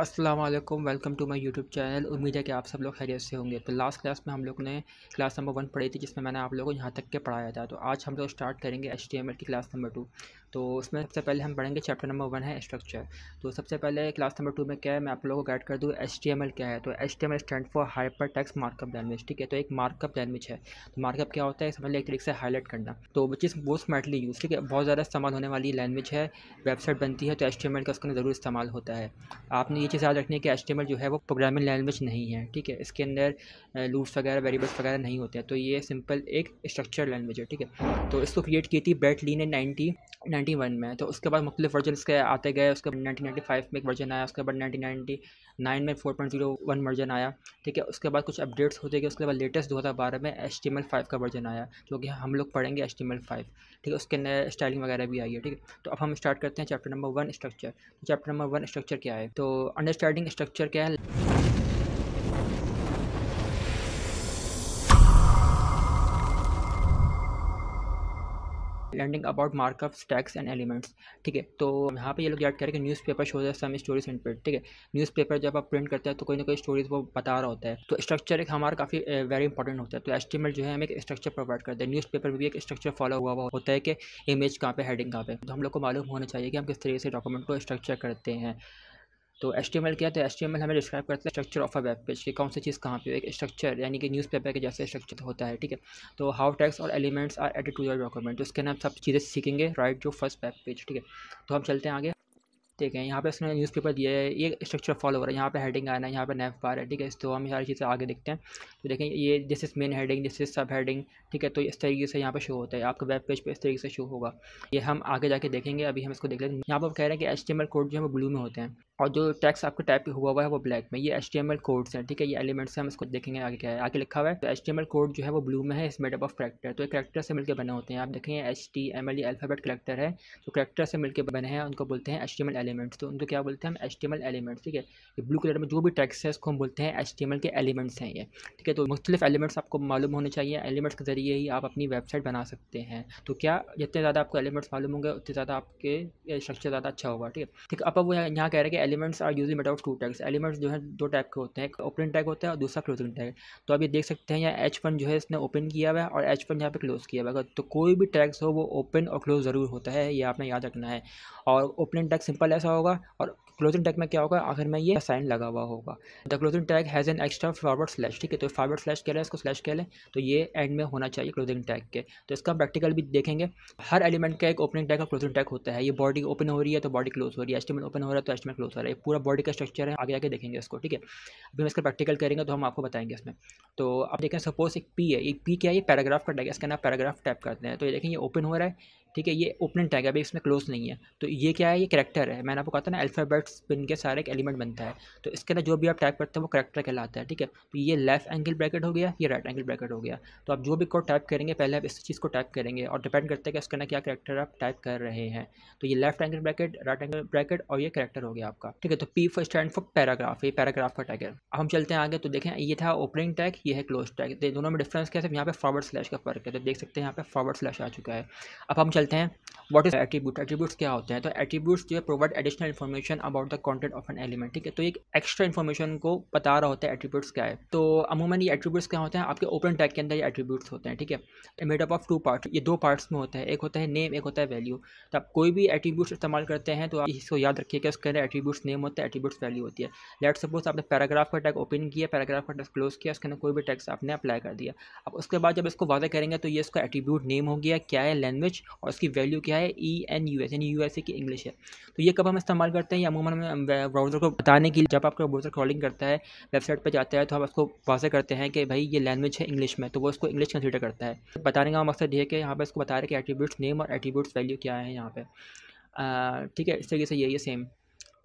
Aslam welcome to my YouTube channel उम्मीद है कि आप सब लोग खैरियत से होंगे तो लास्ट क्लास में हम लोग ने क्लास नंबर वन पढ़ी थी जिसमें मैंने आप लोगों को यहाँ तक के पढ़ाया था तो आज हम लोग स्टार्ट करेंगे एच की क्लास नंबर टू तो उसमें सबसे पहले हम पढ़ेंगे चैप्टर नंबर वन है स्ट्रक्चर तो सबसे पहले क्लास नंबर टू में क्या है मैं आप लोगों को गाइड कर दूँ एच क्या है तो H T stand for hyper text markup language ठीक है तो एक मार्कअप लैंग्वेज है तो मार्कअप क्या होता है समझ लो एक तरीके से हाईलाइट करना तो वो चीज़ बहुत स्मार्टली यूज़ ठीक है बहुत ज़्यादा इस्तेमाल होने वाली लैंग्वेज है वेबसाइट बनती है तो एच का उसका ज़रूर इस्तेमाल होता है आपने ये चीज़ याद रखनी है कि एच जो है वो प्रोग्रामिंग लैंग्वेज नहीं है ठीक है इसके अंदर लूट्स वगैरह वेरिएबल्स वगैरह नहीं होते हैं तो ये सिंपल एक स्ट्रक्चर लैंग्वेज है ठीक है तो इसको क्रिएट की थी बैट ने नाइनटी 1991 वन में तो उसके बाद मुख्तलिफ वर्जन इसके आते गए उसके बाद नाइनटीन नाइन्टी फाइव में एक वर्जन आया उसके बाद नाइनटीन नाइन्टी नाइन में four point zero one version आया ठीक है उसके बाद कुछ अपडेट्स होते गए उसके बाद लेटेस्ट दो हज़ार बारह में H T M L five का वर्जन आया जो कि हम लोग पढ़ेंगे H T M L five ठीक है उसके नए स्टाइलिंग वगैरह भी आई है ठीक है तो अब हम स्टार्ट करते हैं chapter number one structure chapter number one structure क्या है तो अंडरस्टैंडिंग स्ट्रक्चर क्या है learning about markup tags and elements ठीक है तो यहाँ पे ये लोग याद करें कि newspaper shows some stories and print ठीक है न्यूज़ पेपर जब आप प्रिंट करते हैं तो कोई ना कोई स्टोरीज वो बता रहा होता है तो स्ट्रक्चर एक हमारा काफ़ी वेरी इंपॉर्टेंट होता है तो एस्टिमेट जो है हमें एक स्ट्रक्चर प्रोवाइड करते हैं न्यूज़ पेपर भी एक स्ट्रक्चर फॉलो हुआ हुआ होता है कि इमेज कहाँ पे हेडिंग कहाँ पे तो हम लोग को मालूम होना चाहिए कि हम किस तरीके से डॉक्यूमेंट को स्ट्रक्चर करते हैं तो एच क्या तो एच हमें डिस्क्राइब करता है structure of a web page की कौन सी चीज़ कहाँ पे एक स्ट्रक्चर यानी कि न्यूज़पेपर के जैसे स्ट्रक्चर होता है ठीक है तो हाउ टेक्स और elements are added to your document तो इसके अंदर हम सब चीज़ें सीखेंगे राइट जो फर्स्ट वेब पेज ठीक है तो हम चलते हैं आगे ठीक है यहाँ पे इसने न्यूज़पेपर दिया है ये स्ट्रक्चर फॉलो हो रहा है यहाँ पे हेडिंग आना है यहाँ पे नेफ बार है ठीक है इस तो हम सारी चीज़ें आगे देखते हैं तो देखें ये this is main heading this is sub heading ठीक है तो इस तरीके से यहाँ पे शो होता है आपका वेब पेज पे इस तरीके से शो होगा ये हम आगे जाके देखेंगे अभी हम इसको देख लेते हैं यहाँ पर कह रहे हैं कि एच कोड जो है वो ब्लू में होते हैं और जो टैक्स आपके टाइप हुआ हुआ है वो ब्लैक में ये एच कोड्स हैं ठीक है ये एलिमेंट्स हैं हम इसको देखेंगे आगे क्या है आगे लिखा हुआ है तो एच कोड जो है वो ब्लू में है इस मेडअप ऑफ करेक्टर तो करेक्टर से मिलकर बने होते हैं आप देखेंगे एच टी एम एल ये अल्फाबेट करेक्टर है तो करेक्टर से मिलकर बने हैं उनको बोलते हैं H T M L elements तो उनको क्या बोलते हैं हम एच टी एलिमेंट्स ठीक है ये ब्लू कलर में जो भी टैक्स है उसको हम बोलते हैं एच के एलिमेंट्स हैं ये ठीक है तो मुख्तलिफ एलिमेंट्स आपको मालूम होने चाहिए एलिमेंट्स के ज़रिए ही आप अपनी वेबसाइट बना सकते हैं तो क्या जितने ज़्यादा आपको एलिमेंट्स मालूम होंगे उतने ज़्यादा आपके स्ट्रक्चर ज़्यादा अच्छा होगा ठीक है ठीक अब वो यहाँ कह रहे हैं कि elements are use made of two tags elements जो है दो टाइप के होते हैं एक ओपन टैग होता है और दूसरा क्लोजिंग टैग तो आप ये देख सकते हैं यहाँ एच वन जो है इसने ओपन किया हुआ है और एच वन यहाँ पे क्लोज किया हुआ है तो कोई भी टैग्स हो वो ओपन और क्लोज ज़रूर होता है ये आपने याद रखना है और ओपन टैग सिंपल सिंपल ऐसा होगा और क्लोजिंग टैग में क्या होगा आखिर में ये साइन लगा हुआ होगा the closing tag has an extra forward slash ठीक है तो फॉरवर्ड स्लैश कह लें इसको स्लैश कह लें तो ये एंड में होना चाहिए क्लोजिंग टैग के तो इसका प्रैक्टिकल भी देखेंगे हर एलिमेंट का एक ओपनिंग टैग और क्लोजिंग टैग होता है ये बॉडी ओपन हो रही है तो बॉडी क्लोज हो रही है एस्टिमेट ओपन हो रहा है तो एस्टिमेट क्लोज हो रहा है पूरा बॉडी का स्ट्रक्चर है आगे आगे देखेंगे इसको ठीक है अभी हम इसका प्रैक्टिकल करेंगे तो हम आपको बताएंगे इसमें तो अब देखें सपोज एक पी है एक पी क्या है ये पैराग्राफ का टैग इसका नाम पैराग्राफ टाइप करते हैं तो ये देखें ये ओपन हो रहा है ठीक है ये ओपनिंग टैग है अभी इसमें क्लोज नहीं है तो ये क्या है ये करेक्टर है मैंने आपको कहा था ना अल्फ़ाबेट स्पिन के सारे एक एलिमेंट बनता है तो इसके अंदर जो भी आप टाइप करते हैं वो करेक्टर कहलाता है ठीक है तो ये लेफ्ट एंगल ब्रैकेट हो गया ये राइट एंगल ब्रैकेट हो गया तो आप जो भी कोड टाइप करेंगे पहले आप इस चीज़ को टाइप करेंगे और डिपेंड करते हैं कि उसके अंदर क्या करेक्टर आप टाइप कर रहे हैं तो ये left angle bracket right angle bracket और ये करेक्टर हो गया आपका ठीक है तो P first stand for paragraph ये पैराग्राफ का टैग है अब हम चलते हैं आगे तो देखें ये था ओपनिंग टैग ये है क्लोज तो टैग दोनों में डिफ्रेंस क्या है यहाँ पर फॉरवर्ड स्लैश का फर्क है तो देख सकते हैं यहाँ पर फॉरवर्ड स्लैश आ चुका है अब हम चलते हैं वॉट इज एट्रीब्यूट एट्रीब्यूट्स क्या होते हैं तो एट्रीब्यूट्स जो है provide additional information about the content of an element ठीक है तो एक एक्स्ट्रा इन्फॉर्मेशन को बता रहा होता है एट्रीब्यूट्स क्या है तो अमूमन ये एट्रीब्यूट्स क्या होते हैं आपके ओपन टैग के अंदर ये एट्रीब्यूट्स होते हैं ठीक है made up of two part ये दो पार्ट्स में होता है एक होता है नेम एक होता है वैल्यू तो आप कोई भी एट्रीब्यूट्स इस्तेमाल करते हैं तो आप इसको याद रखिए कि उसके अंदर एट्रीब्यूट्स नेम होता है एट्रीब्यूट्स वैल्यू होती है लेट सपोज आपने पैराग्राफ का टैग ओपन किया पैराग्राफ का टैग क्लोज किया उसके अंदर कोई भी टैक्स आपने अप्लाई कर दिया अब उसके बाद जब इसको वादा करेंगे तो ये इसका एट्रीब्यूट नेम हो गया क्या है लैंग्वेज और उसकी वैल्यू क्या है ई एन यू एस यानी यू एस ए की इंग्लिश है तो ये कब हम इस्तेमाल करते हैं या अमूमन हम ब्राउज़र को बताने के लिए जब आपका ब्राउज़र क्रॉलिंग करता है वेबसाइट पर जाता है तो हम उसको वाजे करते हैं कि भाई ये लैंग्वेज है इंग्लिश में तो वो उसको इंग्लिश कंसिडर करता है तो बताने का मकसद ये है कि यहाँ पर इसको बता रहे कि एटीब्यूट्स नेम और एट्रीब्यूट्स वैल्यू क्या है यहाँ पर ठीक है इस तरीके से यही है सेम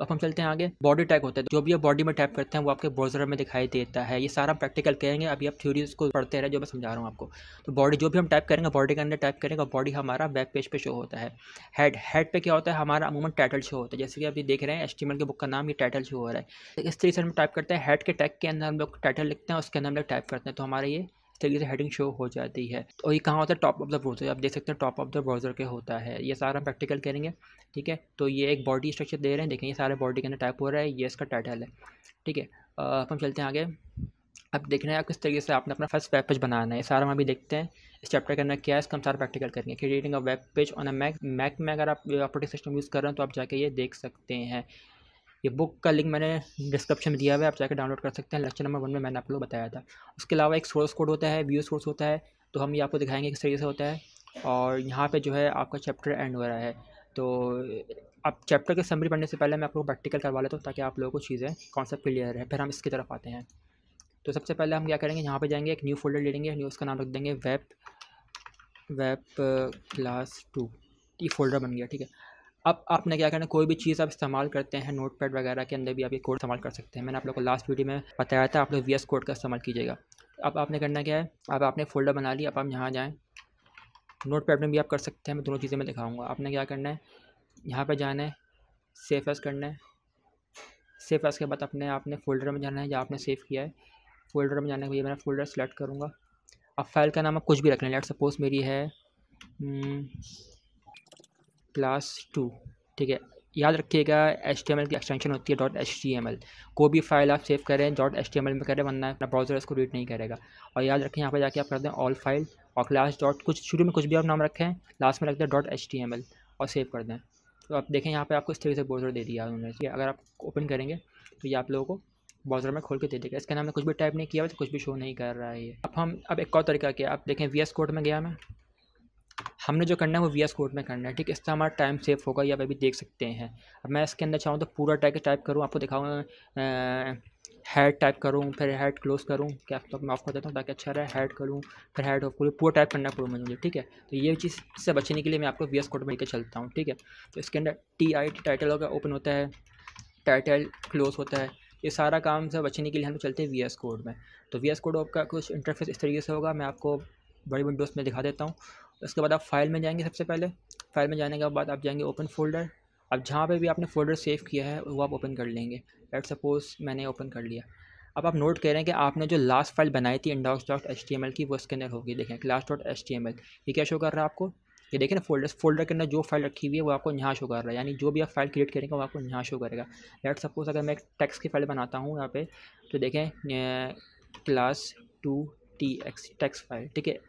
अब हम चलते हैं आगे बॉडी टैग होता है तो जो भी आप बॉडी में टैप करते हैं वो आपके ब्राउजर में दिखाई देता है ये सारा प्रैक्टिकल करेंगे अभी आप थ्योरी को पढ़ते रहे जो मैं समझा रहा हूँ आपको तो बॉडी जो भी हम टाइप करेंगे बॉडी के अंदर टाइप करेंगे बॉडी हमारा बैक पेज पे शो होता है हेड हेड पे क्या होता है हमारा अमूमन टाइटल शो होता है जैसे कि आप देख रहे हैं एस्टिमेट के बुक का नाम ये टाइटल शो हो रहा है तो इस तरीके से हम टाइप करते हैं हेड के टैग के अंदर हम लोग टाइटल लिखते हैं उसके अंदर हम लोग टाइप करते हैं तो हमारा ये तरीके से हेडिंग शो हो जाती है और ये कहाँ होता है टॉप ऑफ द ब्राउज़र आप देख सकते हैं टॉप ऑफ द ब्राउज़र के होता है ये सारा हम प्रैक्टिकल करेंगे ठीक है तो ये एक बॉडी स्ट्रक्चर दे रहे हैं देखें ये सारे बॉडी के अंदर टाइप हो रहा है ये इसका टाइटल है ठीक है अब हम चलते हैं आगे अब देख रहे हैं आप किस तरीके से आपने अपना फर्स्ट वेब पेज बनाना है सारा हम अभी देखते हैं इस चैप्टर के अंदर क्या है इसका हम सारा प्रैक्टिकल करेंगे creating a web page on a Mac Mac में अगर आप ऑपरेटिंग सिस्टम यूज़ कर रहे हैं तो आप जाके ये देख सकते हैं ये बुक का लिंक मैंने डिस्क्रिप्शन में दिया हुआ है आप जाकर डाउनलोड कर सकते हैं लेक्चर नंबर वन में मैंने आप लोग बताया था उसके अलावा एक सोर्स कोड होता है व्यू सोर्स होता है तो हम ये आपको दिखाएंगे किस तरीके से होता है और यहाँ पे जो है आपका चैप्टर एंड हो रहा है तो अब चैप्टर के समरी पढ़ने से पहले मैं आप लोग प्रैक्टिकल करवा लेता हूँ ताकि आप लोगों को चीज़ें कॉन्सेप्ट क्लियर है फिर हम इसकी तरफ आते हैं तो सबसे पहले हम क्या करेंगे यहाँ पे जाएंगे एक न्यू फोल्डर ले लेंगे न्यू उसका नाम रख देंगे वेब वेब क्लास टू ये फोल्डर बन गया ठीक है अब आपने क्या करना कोई भी चीज़ आप इस्तेमाल करते हैं नोट पैड वगैरह के अंदर भी आप ये कोड इस्तेमाल कर सकते हैं मैंने आप लोग को लास्ट वीडियो में बताया था आप लोग वी एस कोड का इस्तेमाल कीजिएगा अब आपने करना क्या है अब आपने फोल्डर बना लिया अब आप यहाँ जाएँ नोट पैड में भी आप कर सकते हैं मैं दोनों चीज़ें मैं दिखाऊँगा आपने क्या करना है यहाँ पर जाना है सेफ एस करना है सेफ एस के बाद अपने आपने फोल्डर में जाना है या आपने सेव किया है फोल्डर में जाने के लिए मैं फोल्डर सेलेक्ट करूँगा अब फाइल का नाम आप कुछ भी रख लें लेट सपोज़ मेरी है हम्म, प्लस टू ठीक है याद रखिएगा एच टी की एक्सटेंशन होती है डॉट एच कोई भी फाइल आप सेव करें डॉट एच में करें वरना अपना ब्राउजर इसको रीड नहीं करेगा और याद रखें यहाँ पर जाके आप कर दें ऑल फाइल और क्लास डॉट कुछ शुरू में कुछ भी आप नाम रखें लास्ट में रख दें डॉट एच और सेव कर दें तो आप देखें यहाँ पर आपको इस तरीके से ब्राउजर दे दिया उन्होंने ठीक है अगर आप ओपन करेंगे तो ये आप लोगों को ब्राउजर में खोल के दे देगा इसके नाम ने कुछ भी टाइप नहीं किया हुआ तो कुछ भी शो नहीं कर रहा है अब हम अब एक और तरीका किया आप देखें वी कोड में गया मैं हमने जो करना है वो वी एस कोड में करना है ठीक है इससे हमारा टाइम सेफ होगा या अभी देख सकते हैं अब मैं इसके अंदर चाहूँ तो पूरा टैग टाइप करूँ आपको दिखाऊँ हेड टाइप करूँ फिर हेड क्लोज करूँ क्या तो मैं ऑफ कर देता हूँ ताकि अच्छा रहे हेड करूँ फिर हेड ऑफ करूँ पूरा टाइप करना पड़ूँ मुझे ठीक है तो ये चीज़ से बचने के लिए मैं आपको वी एस कोड में लेकर चलता हूँ ठीक है तो इसके अंदर टी आई टी टाइटल होगा ओपन होता है टाइटल क्लोज होता है ये सारा काम से बचने के लिए हम लोग चलते हैं वी एस कोड में तो वी एस कोड का कुछ इंटरफेस इस तरीके से होगा मैं आपको बड़ी विंडोज़ में दिखा देता हूँ उसके बाद आप फाइल में जाएंगे सबसे पहले फाइल में जाने के बाद आप जाएंगे ओपन फोल्डर अब जहाँ पे भी आपने फोल्डर सेव किया है वो आप ओपन कर लेंगे लेट सपोज मैंने ओपन कर लिया अब आप नोट कह रहे हैं कि आपने जो लास्ट फाइल बनाई थी index dot H T M L की वो उसके अंदर होगी देखें class dot H T M L ये क्या शो कर रहा है आपको ये देखें ना फोल्डर फोल्डर के अंदर जो फाइल रखी हुई है वो आपको यहाँ शो कर रहा है यानी जो भी आप फाइल क्रिएट करेंगे वो आपको यहाँ शो करेगा लेट सपोज अगर मैं एक टेक्स्ट की फाइल बनाता हूँ यहाँ पे तो देखें class two T X text file ठीक है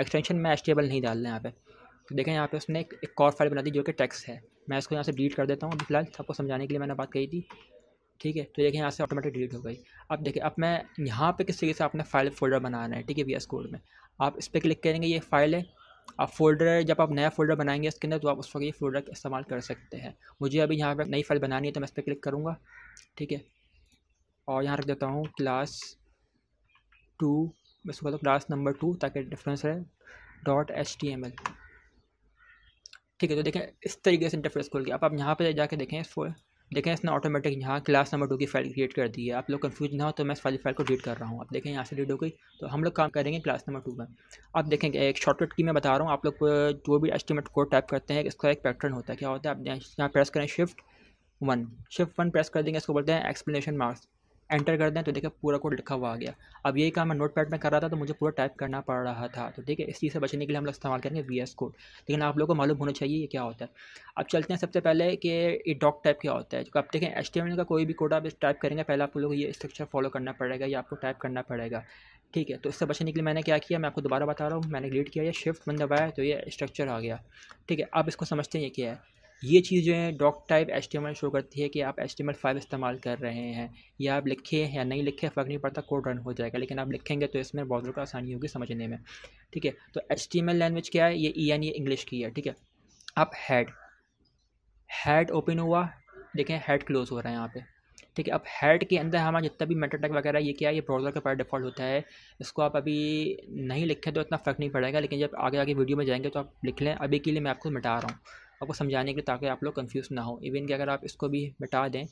एक्सटेंशन मैं एच नहीं डाल रहा यहाँ पर तो देखें यहाँ पे उसने एक, एक कॉर फाइल बना दी जो कि टैक्स है मैं इसको यहाँ से डिलीट कर देता हूँ फिलहाल सबको समझाने के लिए मैंने बात कही थी ठीक है तो देखें यहाँ से ऑटोमेटिक डिलीट हो गई अब देखें अब मैं यहाँ पे किस तरीके से आपने फाइल फोल्डर बनाना है ठीक है वी एस कोड में आप इस पर क्लिक करेंगे ये फाइल है आप फोल्डर जब आप नया फोल्डर बनाएंगे इसके अंदर तो आप उस वक्त ये फोल्डर का इस्तेमाल कर सकते हैं मुझे अभी यहाँ पर नई फाइल बनानी है तो मैं इस पर क्लिक करूँगा ठीक है और यहाँ रख देता हूँ क्लास टू मैं इसको कहता हूँ क्लास नंबर टू ताकि डिफरेंस है dot H T M L ठीक है तो देखें इस तरीके से इंटरफेस खोल गया अब आप यहाँ पर जाके देखें इसको देखें इसने ऑटोमेटिक यहाँ क्लास नंबर टू की फाइल क्रिएट कर दी है आप लोग कंफ्यूज ना हो तो मैं इस फाइल फाइल को डिलीट कर रहा हूँ आप देखें यहाँ से डिलीट हो गई तो हम लोग काम करेंगे क्लास नंबर टू में आप देखें एक शॉर्टकट की मैं बता रहा हूँ आप लोग जो भी एस्टिमेट कोड टाइप करते हैं इसका एक पैटर्न होता है क्या होता है आप यहाँ प्रेस करें shift one shift one press कर देंगे इसको बोलते हैं एक्सप्लेनेशन मार्क्स एंटर कर दें तो देखिए पूरा कोड लिखा हुआ आ गया अब यही काम मैं नोट पैड में कर रहा था तो मुझे पूरा टाइप करना पड़ रहा था तो ठीक है इस चीज़ से बचने के लिए हम लोग इस्तेमाल करेंगे वी एस कोड लेकिन आप लोगों को मालूम होना चाहिए ये क्या होता है अब चलते हैं सबसे पहले कि ये डॉक टाइप क्या होता है जो तो आप देखें एच का कोई भी कोड आप टाइप करेंगे पहले आप लोग ये स्ट्रक्चर फॉलो करना पड़ेगा या आपको टाइप करना पड़ेगा ठीक है तो इससे बचने के लिए मैंने क्या किया मैं आपको दोबारा बता रहा हूँ मैंने डिलीट किया या शिफ्ट बन दबाया तो ये स्ट्रक्चर आ गया ठीक है अब इसको समझते हैं ये क्या है ये चीज़ जो है डॉक टाइप एच शो करती है कि आप एच फाइल इस्तेमाल कर रहे हैं या आप लिखे या नहीं लिखे फ़र्क नहीं पड़ता कोड रन हो जाएगा लेकिन आप लिखेंगे तो इसमें बहुत ज़्यादा आसानी होगी समझने में ठीक है तो एच लैंग्वेज क्या है ये ई एन ये इंग्लिश की है ठीक है आप हेड हेड ओपन हुआ देखें हेड क्लोज़ हो रहा है यहाँ पे ठीक है अब हेड के अंदर हमारा जितना भी मेटाटैक वगैरह ये क्या है ये ब्राउज़र का पर डिफ़ॉल्ट होता है इसको आप अभी नहीं लिखें तो इतना फ़र्क नहीं पड़ेगा लेकिन जब आगे आगे वीडियो में जाएंगे तो आप लिख लें अभी के लिए मैं आपको मिटा रहा हूँ आपको समझाने के लिए ताकि आप लोग कन्फ्यूज़ ना हो इवन कि अगर आप इसको भी मिटा दें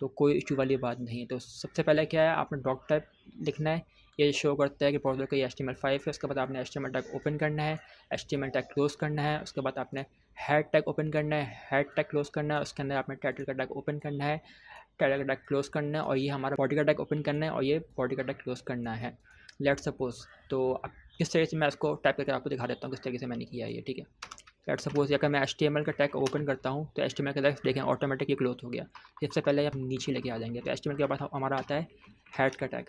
तो कोई इशू वाली बात नहीं है तो सबसे पहले क्या है आपने डॉक टाइप लिखना है ये शो करता है कि पोर्टल का ये एस टी फाइव है उसके बाद आपने एस टी टैग ओपन करना है एस टी टैग क्लोज़ करना है उसके बाद आपने हेड टैग ओपन करना है हेड टैग क्लोज़ करना है उसके अंदर आपने टाइटल का टैग ओपन करना है टाइटल का टैग क्लोज़ करना है और ये हमारा बॉडी का टैग ओपन करना है और ये बॉडी का टैग क्लोज़ करना है लेट सपोज तो किस तरीके से मैं इसको टाइप करके आपको दिखा देता हूँ किस तरीके से मैंने किया ये ठीक है एट सपोज अगर मैं एच का टैग ओपन करता हूँ तो एच का टैक्स देखें ऑटोमेटिक ये क्लोथ हो गया सबसे पहले आप नीचे लेके आ जाएंगे तो एच के पास हमारा आता है हेड का टैग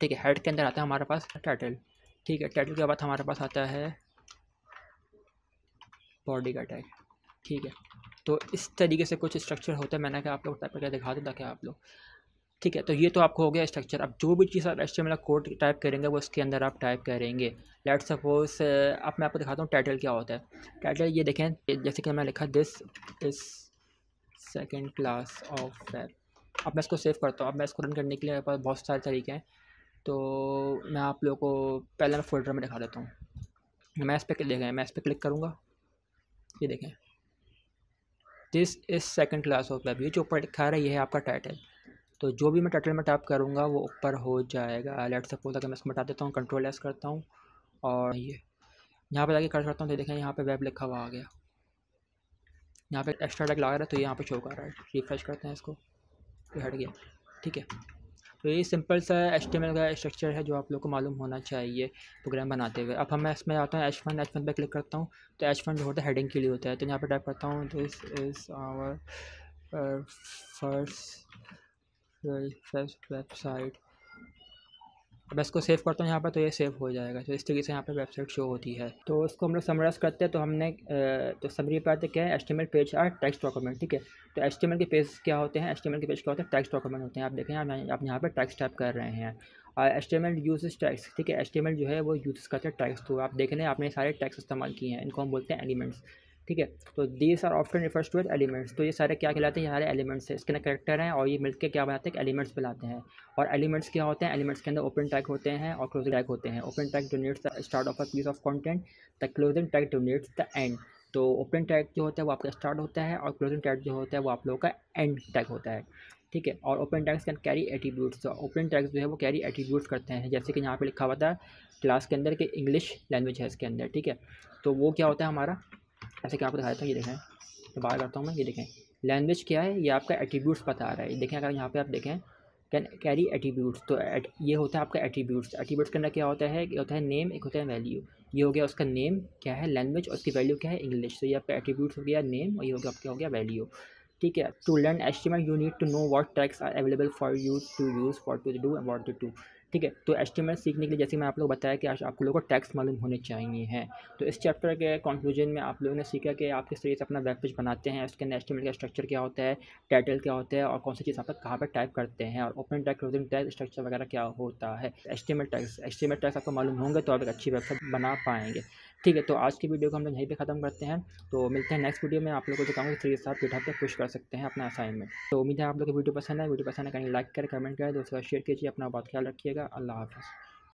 ठीक है हेड के अंदर आता है हमारे पास टाइटल ठीक है टाइटल के बाद हमारे पास आता है बॉडी का टैग ठीक है तो इस तरीके से कुछ स्ट्रक्चर होता है मैंने कहा आप लोग टाइप करके दिखा दूँ ताकि आप लोग ठीक है तो ये तो आपको हो गया स्ट्रक्चर अब जो भी चीज़ आप एच कोड टाइप करेंगे वो उसके अंदर आप टाइप करेंगे लेट सपोज अब मैं आपको दिखाता हूँ टाइटल क्या होता है टाइटल ये देखें जैसे कि मैं लिखा दिस इस सेकेंड क्लास ऑफ वेब अब मैं इसको सेव करता हूँ अब मैं इसको रन करने के लिए मेरे पास बहुत सारे तरीके हैं तो मैं आप लोगों को पहले मैं फोल्डर में दिखा देता हूँ मैं इस पर देखें मैं इस पर क्लिक करूँगा ये देखें this is second class of web ये जो ऊपर दिखा रहा है ये है आपका टाइटल तो जो भी मैं टाइटल में टाइप करूँगा वो ऊपर हो जाएगा लेट सपोज अगर मैं इसको मिटा देता हूँ कंट्रोल एस करता हूँ और ये यहाँ पर जाके कर करता हूँ तो देखें यहाँ पर वेब लिखा हुआ आ गया यहाँ पर एक्स्ट्रा टैग लगा रहा है तो यहाँ पर शो कर रहा है रिफ्रेश करते हैं इसको हट गया ठीक है तो ये सिंपल सा एच का स्ट्रक्चर है जो आप लोग को मालूम होना चाहिए प्रोग्राम बनाते हुए अब हम मैं इसमें आता हूँ एच फन एच फन पर क्लिक करता हूँ तो एच फन जो होता है हेडिंग के लिए होता है तो यहाँ पर टाइप करता हूँ this is our first website अब इसको सेव करता हूँ यहाँ पर तो ये सेव हो जाएगा तो इस तरीके से यहाँ पर वेबसाइट शो होती है तो इसको हम लोग समराइज करते हैं तो हमने तो समरी पर आते क्या है estimate page are text document ठीक है तो एस्टिमेट के पेज क्या होते हैं एस्टिमेट के पेज क्या होते हैं टेक्स्ट डॉक्यूमेंट होते हैं आप देखें आप यहाँ पर टैक्स टाइप कर रहे हैं और एस्टिमेट यूज टैक्स ठीक है एस्टिमेट जो है वो यूज करते हैं टैक्स तो आप देख लें आपने सारे टैक्स इस्तेमाल किए हैं इनको हम बोलते हैं एलिमेंट्स ठीक है तो these are option refers to as elements तो ये सारे क्या कहलाते हैं ये सारे एलिमेंट्स हैं इसके ना करेक्टर हैं और ये मिलकर क्या बनाते हैं एलिमेंट्स बनाते हैं और एलिमेंट्स क्या होते हैं एलिमेंट्स के अंदर ओपन टैग होते हैं और क्लोजिंग टैग होते हैं open tag denotes the start of a piece of content the closing tag denotes the end तो ओपन टैग जो होता है वो आपका स्टार्ट होता है और क्लोजिंग टैग जो होता है वो आप लोगों का एंड टैग होता है ठीक है और open tags can carry attitudes open tags जो है वो कैरी एटीट्यूड्स करते हैं जैसे कि यहाँ पे लिखा हुआ था क्लास के अंदर के इंग्लिश लैंग्वेज है इसके अंदर ठीक है तो वो क्या होता है हमारा ऐसे कि आपको दिखाया था ये देखें तो बाहर करता हूँ मैं ये देखें लैंग्वेज क्या है ये आपका एट्रीब्यूट्स बता रहा है देखें अगर यहाँ पर आप देखें कैन कैरी एट्रीब्यूट्स तो ये होता है आपका एट्रीब्यूट्स एट्रीब्यूट्स के अंदर क्या होता है होता है नेम एक होता है वैल्यू ये हो गया उसका नेम क्या है लैंग्वेज और उसकी वैल्यू क्या है इंग्लिश तो ये आपका एट्रीब्यूट्स हो गया नेम और ये हो गया आपका हो गया वैल्यू ठीक है to learn estimate you need to know what tags are available for you to use for to do and what to do ठीक है तो एस्टिमेट सीखने के लिए जैसे मैं आप लोग बताया कि आज आप लोगों को टैक्स मालूम होने चाहिए हैं तो इस चैप्टर के कंक्लूजन में आप लोगों ने सीखा कि आप किस तरीके से अपना वेब पेज बनाते हैं उसके अंदर एस्टिमेट का स्ट्रक्चर क्या होता है टाइटल क्या होता है और कौन सी चीज़ आप कहाँ पर टाइप करते हैं और open tags closing tags structure वगैरह क्या होता है एस्टिमेट टैक्स एस्टिमेट टैक्स आपको मालूम होंगे तो आप एक अच्छी वेबसाइट बना पाएंगे ठीक है तो आज की वीडियो को हम लोग यहीं पे ख़त्म करते हैं तो मिलते हैं नेक्स्ट वीडियो में आप लोगों को दिखाऊंगा थ्री स्टार पीठा पे पुश कर सकते हैं अपना असाइनमेंट तो उम्मीद है आप लोग को वीडियो पसंद है वीडियो पसंद है कहीं लाइक करें कमेंट करें दोस्तों शेयर कीजिए अपना बहुत ख्याल रखिएगा अल्लाह हाफ़